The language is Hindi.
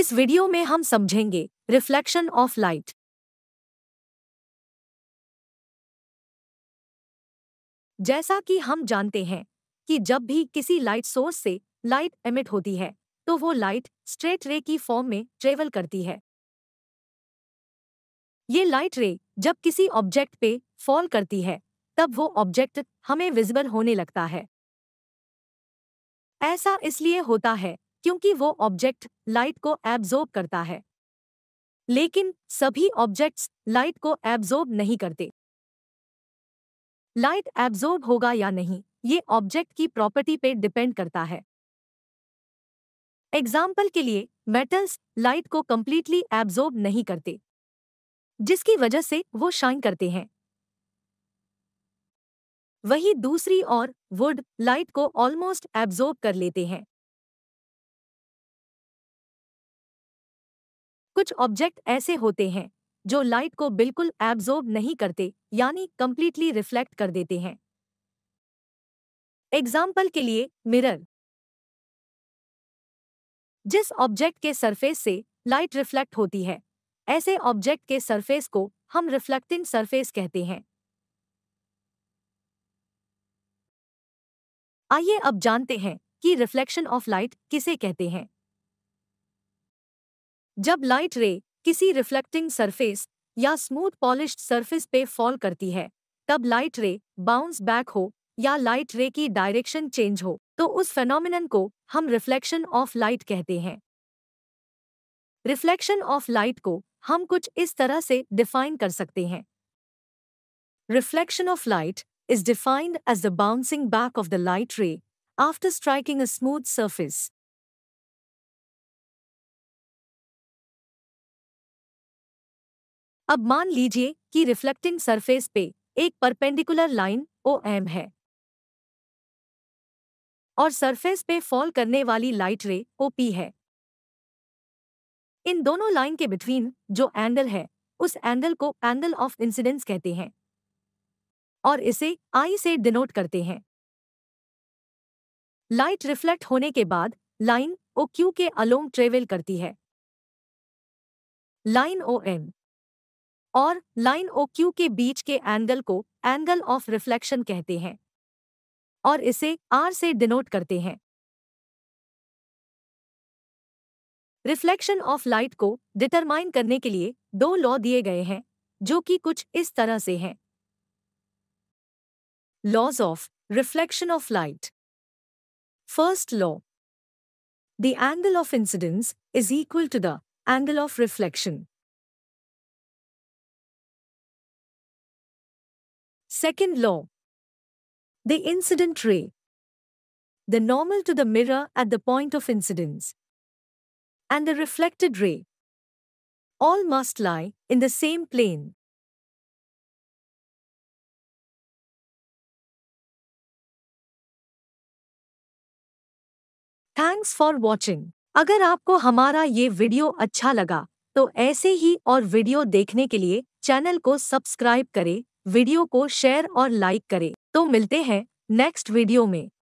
इस वीडियो में हम समझेंगे रिफ्लेक्शन ऑफ लाइट जैसा कि हम जानते हैं कि जब भी किसी लाइट सोर्स से लाइट एमिट होती है तो वो लाइट स्ट्रेट रे की फॉर्म में ट्रेवल करती है ये लाइट रे जब किसी ऑब्जेक्ट पे फॉल करती है तब वो ऑब्जेक्ट हमें विजिबल होने लगता है ऐसा इसलिए होता है क्योंकि वो ऑब्जेक्ट लाइट को एब्जॉर्ब करता है लेकिन सभी ऑब्जेक्ट्स लाइट को एब्जॉर्ब नहीं करते लाइट एब्जॉर्ब होगा या नहीं ये ऑब्जेक्ट की प्रॉपर्टी पे डिपेंड करता है एग्जाम्पल के लिए मेटल्स लाइट को कंप्लीटली एब्जॉर्ब नहीं करते जिसकी वजह से वो शाइन करते हैं वही दूसरी और वुड लाइट को ऑलमोस्ट एब्जॉर्ब कर लेते हैं कुछ ऑब्जेक्ट ऐसे होते हैं जो लाइट को बिल्कुल एब्जॉर्ब नहीं करते यानी कंप्लीटली रिफ्लेक्ट कर देते हैं एग्जाम्पल के लिए मिरर जिस ऑब्जेक्ट के सरफेस से लाइट रिफ्लेक्ट होती है ऐसे ऑब्जेक्ट के सरफेस को हम रिफ्लेक्टिंग सरफेस कहते हैं आइए अब जानते हैं कि रिफ्लेक्शन ऑफ लाइट किसे कहते हैं जब लाइट रे किसी रिफ्लेक्टिंग सरफेस या स्मूथ पॉलिश्ड सरफेस पे फॉल करती है तब लाइट रे बाउंस बैक हो या लाइट रे की डायरेक्शन चेंज हो तो उस फेनोमिन को हम रिफ्लेक्शन ऑफ लाइट कहते हैं रिफ्लेक्शन ऑफ लाइट को हम कुछ इस तरह से डिफाइन कर सकते हैं reflection of light is defined as the bouncing back of the light ray after striking a smooth surface अब मान लीजिए कि रिफ्लेक्टिंग सरफेस पे एक परपेंडिकुलर लाइन ओ एम है और सरफेस पे फॉल करने वाली लाइट रे ओ पी है इन दोनों लाइन के बिटवीन जो एंगल है उस एंगल को एंगल ऑफ इंसिडेंस कहते हैं और इसे आई से डिनोट करते हैं लाइट रिफ्लेक्ट होने के बाद लाइन ओ क्यू के अलोंग ट्रेवल करती है लाइन ओ एम और लाइन ओ क्यू के बीच के एंगल को एंगल ऑफ रिफ्लेक्शन कहते हैं और इसे आर से डिनोट करते हैं रिफ्लेक्शन ऑफ लाइट को डिटरमाइन करने के लिए दो लॉ दिए गए हैं जो कि कुछ इस तरह से हैं laws of reflection of light first law the angle of incidence is equal to the angle of reflection Second law The incident ray. The normal to the mirror at the point of incidence. And the reflected ray. All must lie in the same plane. Thanks for watching. अगर आपको हमारा ये वीडियो अच्छा लगा तो ऐसे ही और वीडियो देखने के लिए चैनल को सब्सक्राइब करें वीडियो को शेयर और लाइक करें तो मिलते हैं नेक्स्ट वीडियो में